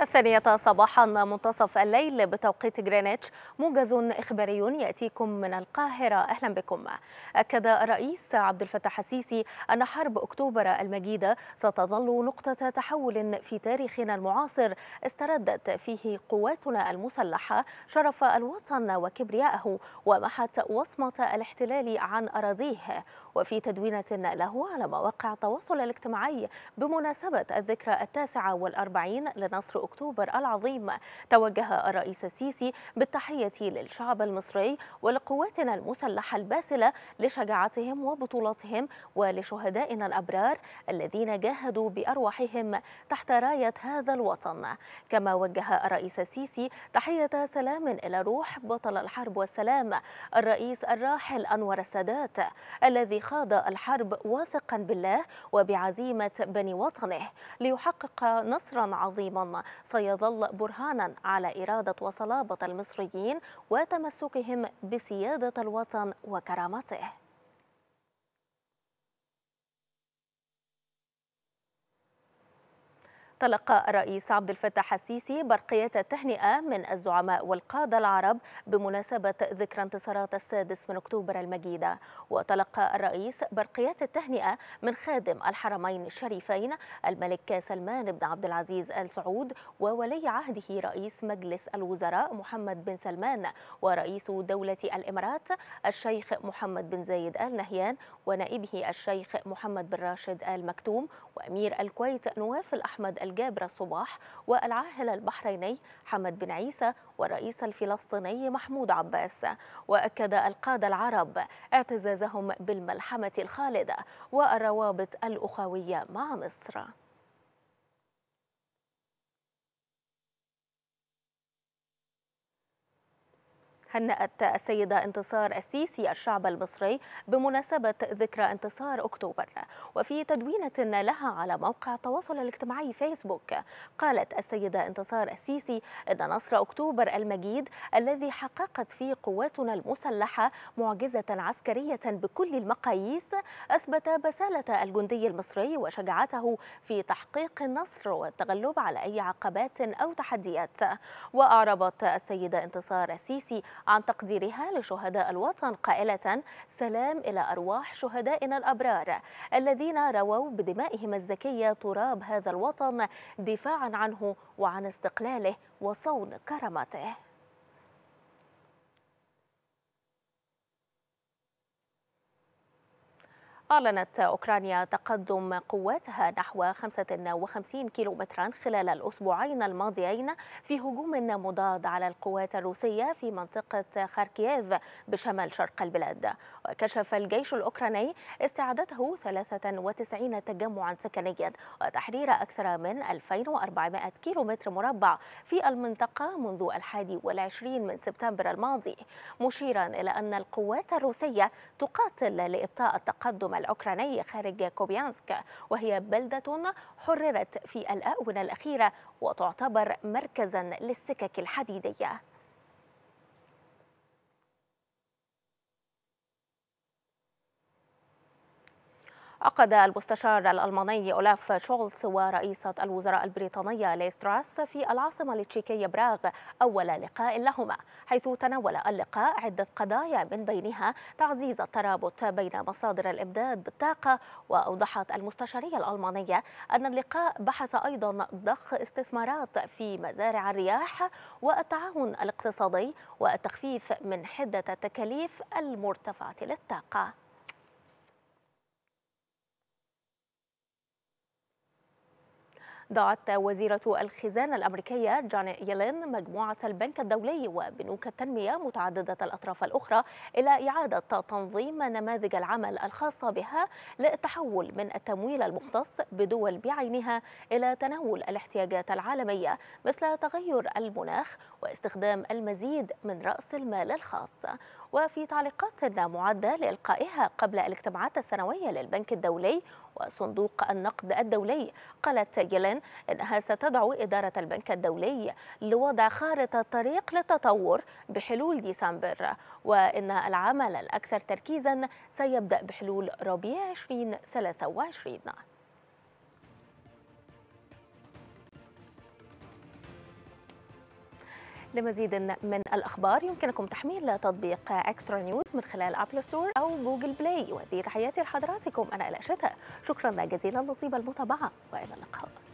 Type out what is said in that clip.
الثانية صباحا منتصف الليل بتوقيت جرينتش موجز إخباري يأتيكم من القاهرة أهلا بكم أكد الرئيس عبد الفتاح السيسي أن حرب أكتوبر المجيدة ستظل نقطة تحول في تاريخنا المعاصر استردت فيه قواتنا المسلحة شرف الوطن وكبرياءه ومحت وصمة الاحتلال عن أراضيه وفي تدوينة له على مواقع التواصل الاجتماعي بمناسبة الذكرى التاسعة والأربعين لنصر أكتوبر العظيم توجه الرئيس السيسي بالتحية للشعب المصري ولقواتنا المسلحة الباسلة لشجاعتهم وبطولتهم ولشهدائنا الأبرار الذين جاهدوا بأرواحهم تحت راية هذا الوطن كما وجه الرئيس السيسي تحية سلام إلى روح بطل الحرب والسلام الرئيس الراحل أنور السادات الذي خاض الحرب واثقا بالله وبعزيمة بني وطنه ليحقق نصرا عظيما سيظل برهانا على إرادة وصلابة المصريين وتمسكهم بسيادة الوطن وكرامته تلقى الرئيس عبد الفتاح السيسي برقية تهنئة من الزعماء والقادة العرب بمناسبة ذكرى انتصارات السادس من أكتوبر المجيدة وتلقى الرئيس برقية التهنئة من خادم الحرمين الشريفين الملك سلمان بن عبد العزيز آل سعود وولي عهده رئيس مجلس الوزراء محمد بن سلمان ورئيس دولة الإمارات الشيخ محمد بن زايد آل نهيان ونائبه الشيخ محمد بن راشد آل مكتوم وأمير الكويت نواف الأحمد الجابر الصباح والعاهل البحريني حمد بن عيسى والرئيس الفلسطيني محمود عباس وأكد القادة العرب اعتزازهم بالملحمة الخالدة والروابط الأخوية مع مصر هنأت السيدة انتصار السيسي الشعب المصري بمناسبة ذكرى انتصار أكتوبر وفي تدوينة لها على موقع التواصل الاجتماعي فيسبوك قالت السيدة انتصار السيسي إن نصر أكتوبر المجيد الذي حققت فيه قواتنا المسلحة معجزة عسكرية بكل المقاييس أثبت بسالة الجندي المصري وشجاعته في تحقيق النصر والتغلب على أي عقبات أو تحديات وأعربت السيدة انتصار السيسي عن تقديرها لشهداء الوطن قائلة سلام إلى أرواح شهدائنا الأبرار الذين رووا بدمائهم الزكية تراب هذا الوطن دفاعا عنه وعن استقلاله وصون كرامته أعلنت أوكرانيا تقدم قواتها نحو 55 كيلومترا خلال الأسبوعين الماضيين في هجوم مضاد على القوات الروسية في منطقة خاركييف بشمال شرق البلاد وكشف الجيش الأوكراني استعادته 93 تجمعا سكنيا وتحرير أكثر من 2400 كيلومتر مربع في المنطقة منذ 21 من سبتمبر الماضي مشيرا إلى أن القوات الروسية تقاتل لإبطاء التقدم الأوكراني خارج كوبيانسك وهي بلدة حررت في الآونة الأخيرة وتعتبر مركزا للسكك الحديدية عقد المستشار الألماني أولاف شولز ورئيسة الوزراء البريطانية ليستراس في العاصمة التشيكية براغ أول لقاء لهما حيث تناول اللقاء عدة قضايا من بينها تعزيز الترابط بين مصادر الإمداد بالطاقة وأوضحت المستشارية الألمانية أن اللقاء بحث أيضا ضخ استثمارات في مزارع الرياح والتعاون الاقتصادي والتخفيف من حدة التكاليف المرتفعة للطاقة دعت وزيرة الخزانة الأمريكية جانيت يلين مجموعة البنك الدولي وبنوك التنمية متعددة الأطراف الأخرى إلى إعادة تنظيم نماذج العمل الخاصة بها للتحول من التمويل المختص بدول بعينها إلى تناول الاحتياجات العالمية مثل تغير المناخ واستخدام المزيد من رأس المال الخاص وفي تعليقات معدة لإلقائها قبل الاجتماعات السنوية للبنك الدولي وصندوق النقد الدولي قالت يلين الآن أنها ستدعو إدارة البنك الدولي لوضع خارطة طريق للتطور بحلول ديسمبر وأن العمل الأكثر تركيزا سيبدأ بحلول ربيع 2023 لمزيد من الأخبار يمكنكم تحميل تطبيق أكسترا نيوز من خلال أبل ستور أو جوجل بلاي ودي تحياتي لحضراتكم أنا إلى شتاء شكرا جزيلا لطيب المتابعة وإلى اللقاء